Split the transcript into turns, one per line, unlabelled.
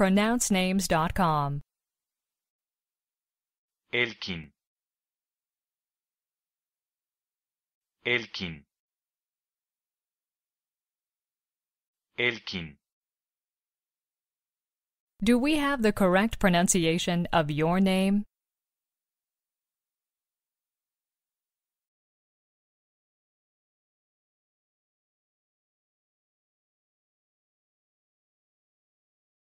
pronouncenames.com.
Elkin Elkin Elkin
Do we have the correct pronunciation
of your name?